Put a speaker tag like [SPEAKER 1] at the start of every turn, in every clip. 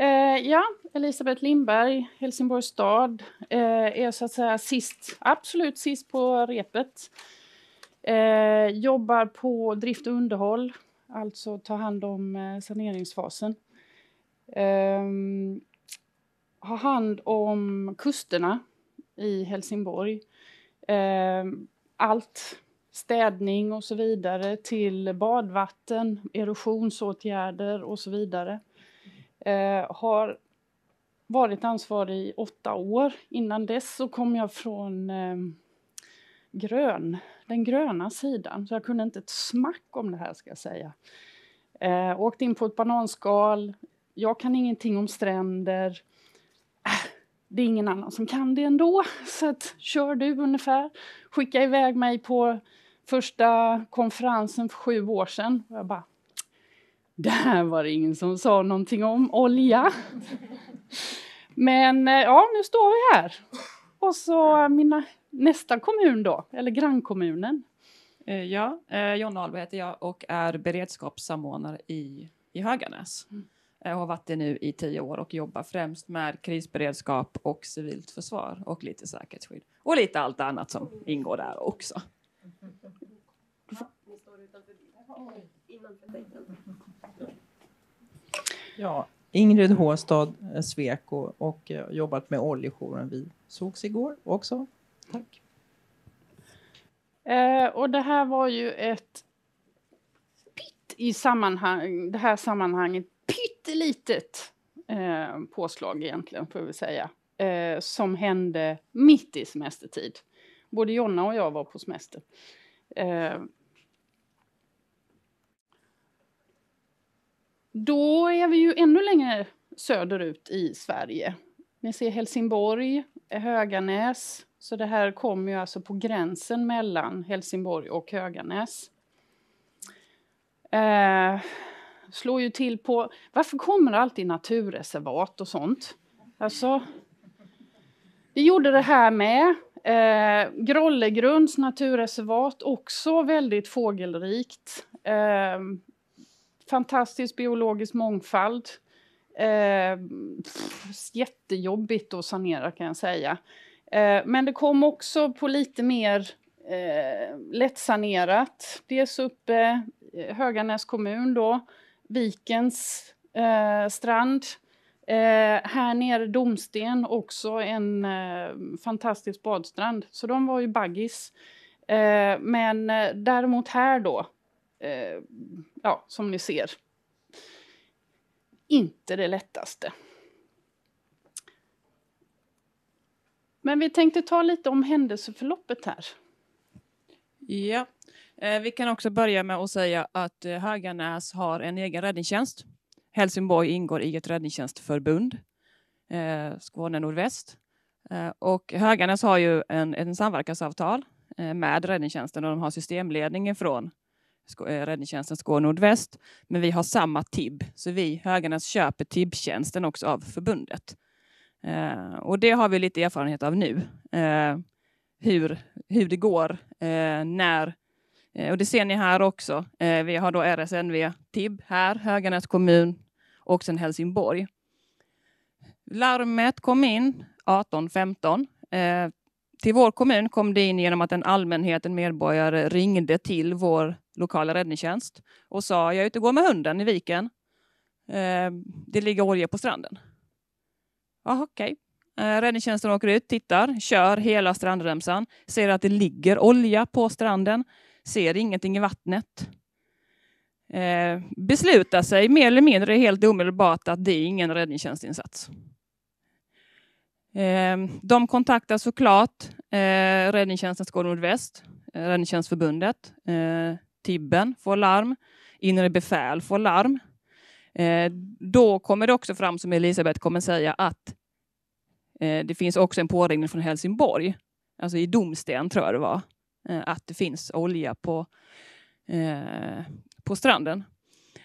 [SPEAKER 1] Eh, ja, Elisabeth Lindberg, Helsingborgs stad, eh, är så att säga sist, absolut sist på repet. Eh, jobbar på drift och underhåll, alltså tar hand om eh, saneringsfasen. Eh, har hand om kusterna i Helsingborg. Eh, allt städning och så vidare till badvatten, erosionsåtgärder och så vidare. Eh, har varit ansvarig i åtta år. Innan dess så kom jag från ehm, grön, den gröna sidan, så jag kunde inte ett smack om det här ska jag säga. Eh, åkte in på ett bananskal, jag kan ingenting om stränder. Äh, det är ingen annan som kan det ändå, så att, kör du ungefär. Skicka iväg mig på första konferensen för sju år sedan. Och jag bara, där var det ingen som sa någonting om olja. Men eh, ja, nu står vi här. Och så mina, nästa kommun då, eller grannkommunen. Eh,
[SPEAKER 2] ja, eh, Jonna Ahlberg heter jag och är beredskapssamordnare i, i Höganäs. Jag mm. har varit det nu i tio år och jobbar främst med krisberedskap och civilt försvar och lite säkerhetsskydd och lite allt annat som ingår där också.
[SPEAKER 3] Mm. Ja, Ingrid Håstad eh, Sveko och eh, jobbat med oljejouren. Vi sågs igår också. Tack.
[SPEAKER 1] Eh, och det här var ju ett pytt i sammanhang, det här sammanhanget pyttelitet eh, påslag egentligen, får vi säga, eh, som hände mitt i semestertid. Både Jonna och jag var på semester. Eh, Då är vi ju ännu längre söderut i Sverige. Ni ser Helsingborg, Höganäs. Så det här kommer ju alltså på gränsen mellan Helsingborg och Höganäs. Eh, slår ju till på... Varför kommer det alltid naturreservat och sånt? Alltså, vi gjorde det här med. Eh, Grollegrunds naturreservat, också väldigt fågelrikt. Eh, fantastisk biologisk mångfald. Eh, jättejobbigt att sanera kan jag säga. Eh, men det kom också på lite mer eh, lättsanerat. Dels uppe i Höganäs kommun då, Vikens eh, strand. Eh, här nere Domsten också en eh, fantastisk badstrand. Så de var ju baggis. Eh, men däremot här då eh, ja, som ni ser, inte det lättaste. Men vi tänkte ta lite om händelseförloppet här.
[SPEAKER 2] Ja, eh, vi kan också börja med att säga att eh, Haganäs har en egen räddningstjänst. Helsingborg ingår i ett räddningstjänstförbund, eh, Skåne Nordväst. Eh, och Höganäs har ju en, en samverkansavtal eh, med räddningstjänsten och de har systemledningen från Eh, räddningstjänsten Skåne Nordväst, men vi har samma TIB, så vi Höganäs köper TIB-tjänsten också av förbundet. Eh, och det har vi lite erfarenhet av nu, eh, hur, hur det går eh, när eh, och det ser ni här också. Eh, vi har då RSNV TIB här, Höganäs kommun och sen Helsingborg. Larmet kom in 18.15. till vår kommun kom det in genom att en allmänhet, en medborgare, ringde till vår lokala räddningstjänst och sa jag är ute och går med hunden i viken. Eh, det ligger olja på stranden. okej. Okay. Eh, räddningstjänsten åker ut, tittar, kör hela strandremsan, ser att det ligger olja på stranden, ser ingenting i vattnet. Eh, beslutar sig mer eller mindre helt omedelbart att det är ingen räddningstjänstinsats. De kontaktar såklart eh, Räddningstjänsten Skåne Nordväst, Räddningstjänstförbundet, Tibben får larm, inre befäl får larm. Eh, då kommer det också fram, som Elisabeth kommer säga, att eh, det finns också en påringning från Helsingborg, alltså i Domsten tror jag det var, eh, att det finns olja på, på stranden.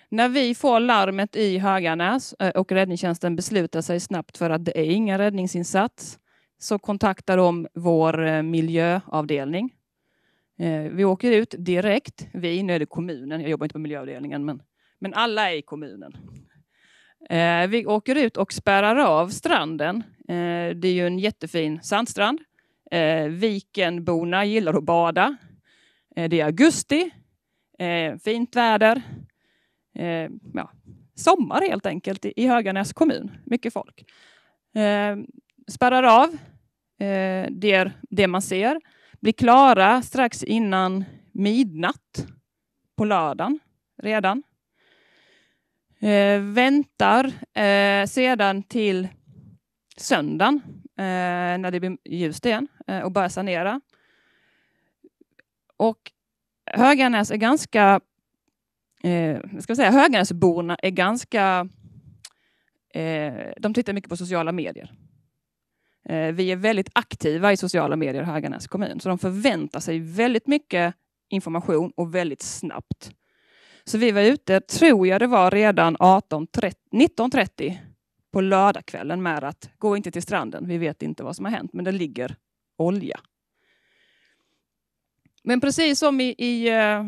[SPEAKER 2] När vi får larmet i Höganäs och räddningstjänsten beslutar sig snabbt för att det är ingen räddningsinsats så kontaktar de vår miljöavdelning Eh, vi åker ut direkt, vi, nu är det kommunen, jag jobbar inte på miljöavdelningen, men, men alla är i kommunen. Eh, vi åker ut och spärrar av stranden. Eh, det är ju en jättefin sandstrand. Eh, vikenborna gillar att bada. det är augusti, fint väder. ja, sommar helt enkelt i, Höganäs kommun, mycket folk. spärrar av det, det man ser blir klara strax innan midnatt på lördagen redan. Eh, väntar eh, sedan till söndagen eh, när det blir ljust igen eh, och börjar sanera. Och Höganäs är ganska, eh, ska säga, Höganäsborna är ganska, eh, de tittar mycket på sociala medier. Eh, vi är väldigt aktiva i sociala medier i Höganäs kommun, så de förväntar sig väldigt mycket information och väldigt snabbt. Så vi var ute, tror jag det var redan 19.30 på lördagskvällen med att gå inte till stranden, vi vet inte vad som har hänt, men det ligger olja. Men precis som i, i, eh,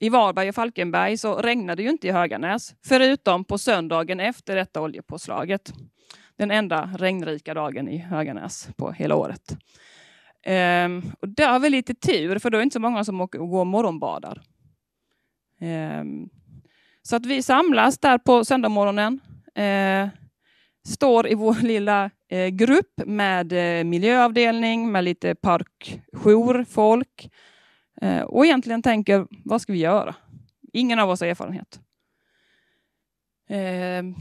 [SPEAKER 2] i Varberg och Falkenberg så regnade det ju inte i Höganäs, förutom på söndagen efter detta oljepåslaget den enda regnrika dagen i Höganäs på hela året. Ehm, och där har vi lite tur, för då är det inte så många som åker och går och morgonbadar. Ehm, så att vi samlas där på söndagsmorgonen. Ehm, står i vår lilla eh, grupp med eh, miljöavdelning, med lite parkjour, folk eh, och egentligen tänker vad ska vi göra? Ingen av oss har erfarenhet. Ehm,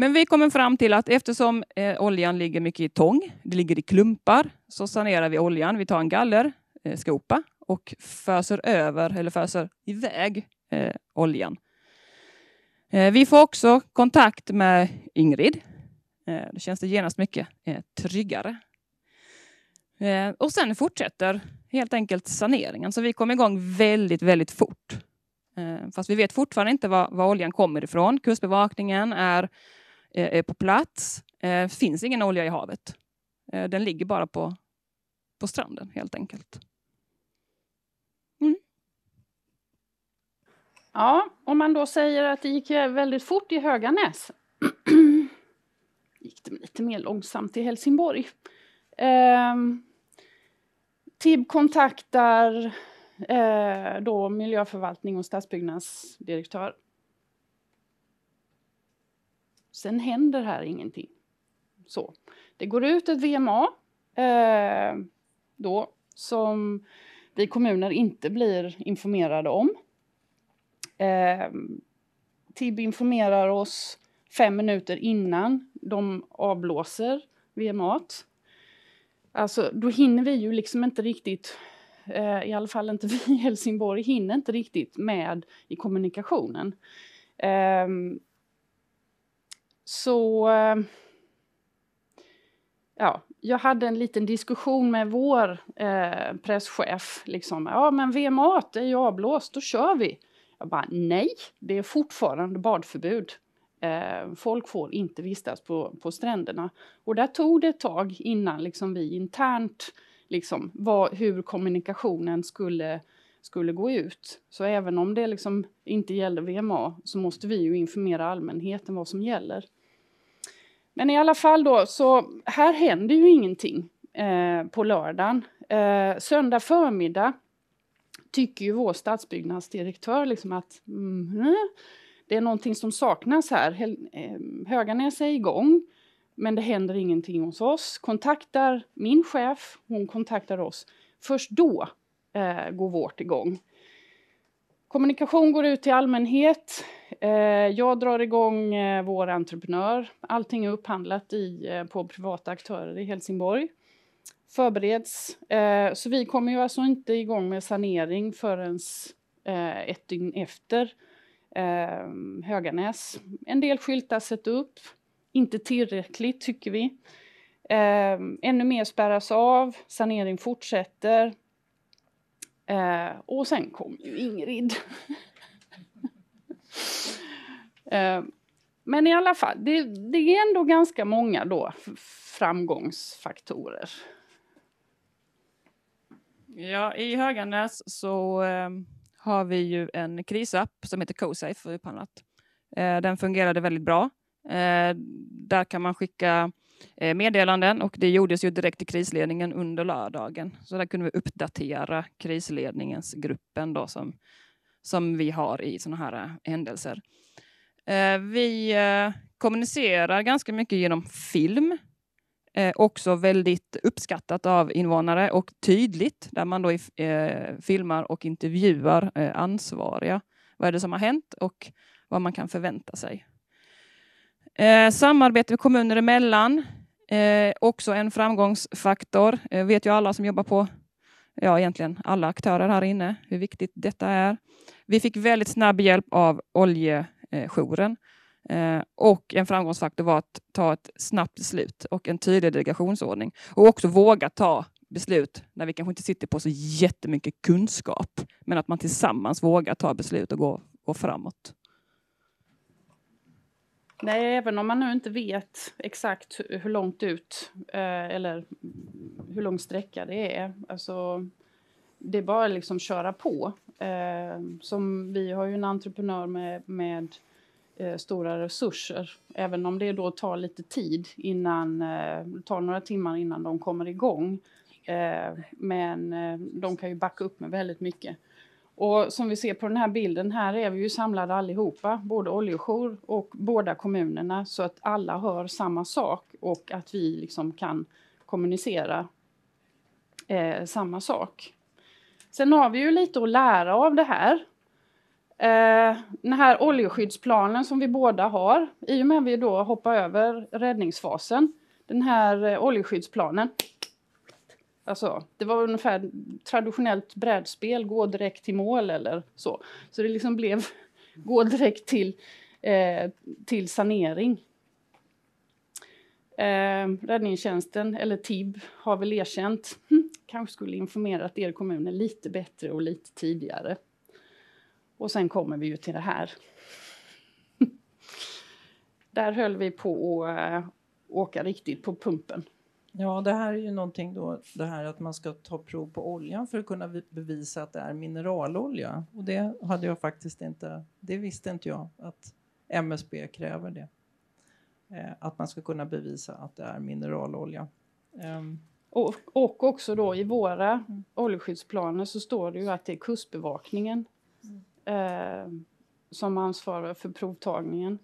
[SPEAKER 2] men vi kommer fram till att eftersom eh, oljan ligger mycket i tång, det ligger i klumpar, så sanerar vi oljan. Vi tar en gallerskopa eh, och föser över, eller föser iväg eh, oljan. Eh, vi får också kontakt med Ingrid. Eh, då känns det genast mycket eh, tryggare. Eh, och sen fortsätter helt enkelt saneringen, så vi kommer igång väldigt, väldigt fort. Eh, fast vi vet fortfarande inte var, var oljan kommer ifrån. Kustbevakningen är Eh, är på plats. Det eh, finns ingen olja i havet. Eh, den ligger bara på, på stranden, helt enkelt.
[SPEAKER 1] Mm. Ja, om man då säger att det gick väldigt fort i Höganäs gick det lite mer långsamt i Helsingborg. Eh, TIB kontaktar eh, då miljöförvaltning och stadsbyggnadsdirektör Sen händer här ingenting. Så. Det går ut ett VMA eh, då som vi kommuner inte blir informerade om. Eh, TIB informerar oss fem minuter innan de avblåser VMA. Alltså, då hinner vi ju liksom inte riktigt, eh, i alla fall inte vi i Helsingborg, hinner inte riktigt med i kommunikationen. Um, så... Eh, ja, jag hade en liten diskussion med vår eh, presschef. Liksom, ja, men VMA är ju avblåst, då kör vi. Jag bara, nej, det är fortfarande badförbud. Eh, folk får inte vistas på, på stränderna. Och där tog det ett tag innan liksom, vi internt liksom, var, hur kommunikationen skulle skulle gå ut. Så även om det liksom inte gällde VMA så måste vi ju informera allmänheten vad som gäller. Men i alla fall då, så här händer ju ingenting eh, på lördagen. Eh, söndag förmiddag tycker ju vår stadsbyggnadsdirektör liksom att mm, eh, det är någonting som saknas här. Eh, Höganäs är igång, men det händer ingenting hos oss. Kontaktar min chef, hon kontaktar oss. Först då eh, går vårt igång. Kommunikation går ut till allmänhet. Eh, jag drar igång eh, vår entreprenör. Allting är upphandlat i, eh, på privata aktörer i Helsingborg. Förbereds. Eh, så vi kommer ju alltså inte igång med sanering förrän eh, ett dygn efter eh, Höganäs. En del skyltar sätts upp. Inte tillräckligt, tycker vi. ännu mer spärras av. Sanering fortsätter. Eh, och sen kom ju Ingrid. eh, men i alla fall, det, det, är ändå ganska många då framgångsfaktorer.
[SPEAKER 2] Ja, i Höganäs så eh, har vi ju en krisapp som heter CoSafe upphandlat. Eh, den fungerade väldigt bra. Eh, där kan man skicka Eh, meddelanden och det gjordes ju direkt i krisledningen under lördagen. Så där kunde vi uppdatera krisledningens gruppen då som, som vi har i sådana här eh, händelser. Eh, vi kommunicerar ganska mycket genom film. Också väldigt uppskattat av invånare och tydligt där man då filmar och intervjuar ansvariga. Vad är det som har hänt och vad man kan förvänta sig. Eh, samarbete kommuner emellan, eh, också en framgångsfaktor. Det eh, vet ju alla som jobbar på, ja egentligen alla aktörer här inne, hur viktigt detta är. Vi fick väldigt snabb hjälp av oljejouren eh, och en framgångsfaktor var att ta ett snabbt beslut och en tydlig delegationsordning och också våga ta beslut när vi kanske inte sitter på så jättemycket kunskap, men att man tillsammans vågar ta beslut och gå, gå framåt.
[SPEAKER 1] Nej, även om man nu inte vet exakt hur långt ut eh, eller hur lång sträcka det är. Alltså, det är bara liksom köra på. Eh, som vi har ju en entreprenör med, med eh, stora resurser. Även om det då tar lite tid, innan, tar några timmar innan de kommer igång. Eh, men de kan ju backa upp med väldigt mycket. Och som vi ser på den här bilden, här är vi ju samlade allihopa, både oljejour och båda kommunerna, så att alla hör samma sak och att vi liksom kan kommunicera eh, samma sak. Sen har vi ju lite att lära av det här. Eh, den här oljeskyddsplanen som vi båda har, i och med att vi då hoppar över räddningsfasen, den här eh, oljeskyddsplanen, Alltså, det var ungefär traditionellt brädspel, gå direkt till mål eller så. Så det liksom blev gå direkt till, eh, till sanering. Eh, räddningstjänsten, eller TIB, har väl erkänt hm, kanske skulle informerat er kommuner lite bättre och lite tidigare. Och sen kommer vi ju till det här. Där höll vi på att eh, åka riktigt på pumpen.
[SPEAKER 3] Ja, det här är ju någonting då, det här att man ska ta prov på oljan för att kunna bevisa att det är mineralolja. Och det hade jag faktiskt inte, det visste inte jag att MSB kräver det. Eh, att man ska kunna bevisa att det är
[SPEAKER 1] mineralolja. Eh. Och, och, också då i våra mm. oljeskyddsplaner så står det ju att det är Kustbevakningen eh, som ansvarar för provtagningen.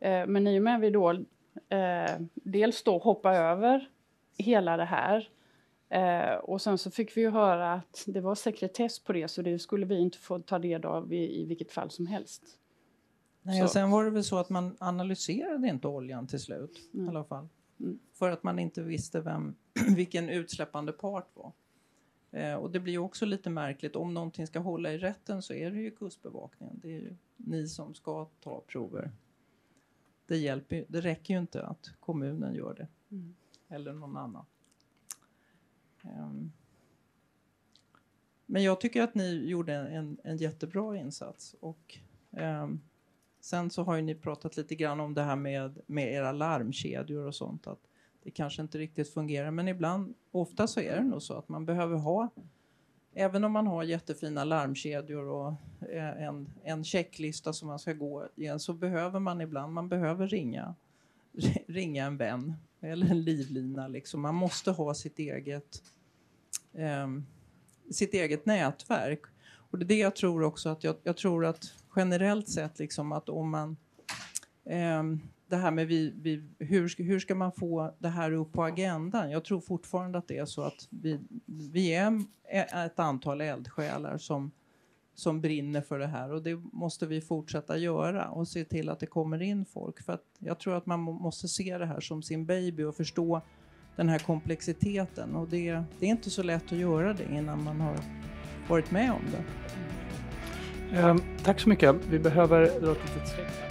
[SPEAKER 1] Ehm, men i och med att vi då ehm, dels då hoppar över hela det här. Eh, och sen så fick vi ju höra att det var sekretess på det så det skulle vi inte få ta del av i, i vilket fall som helst.
[SPEAKER 3] Nej, och sen var det väl så att man analyserade inte oljan till slut mm. i alla fall. Mm. För att man inte visste vem, vilken utsläppande part var. Eh, och det blir också lite märkligt, om någonting ska hålla i rätten så är det ju kustbevakningen. Det är ju ni som ska ta prover. Det, hjälper, det räcker ju inte att kommunen gör det. Mm eller någon annan. Ehm. Men jag tycker att ni gjorde en, en jättebra insats. Och, ehm, sen så har ju ni pratat lite grann om det här med, med era larmkedjor och sånt. Att det kanske inte riktigt fungerar, men ibland, ofta så är det nog så att man behöver ha även om man har jättefina larmkedjor och eh, en, en checklista som man ska gå igen så behöver man ibland man behöver ringa, ringa en vän eller en livlina. Liksom. Man måste ha sitt eget, eh, sitt eget nätverk. Och det är det jag tror också att jag, jag tror att generellt sett liksom att om man eh, det här med vi, vi, hur, ska, hur ska man få det här upp på agendan? Jag tror fortfarande att det är så att vi, vi är ett antal eldsjälar som som brinner för det här och det måste vi fortsätta göra och se till att det kommer in folk. För att jag tror att man måste se det här som sin baby och förstå den här komplexiteten och det, det är inte så lätt att göra det innan man har varit med om det. Eh,
[SPEAKER 1] tack så mycket. Vi behöver dra ett litet streck.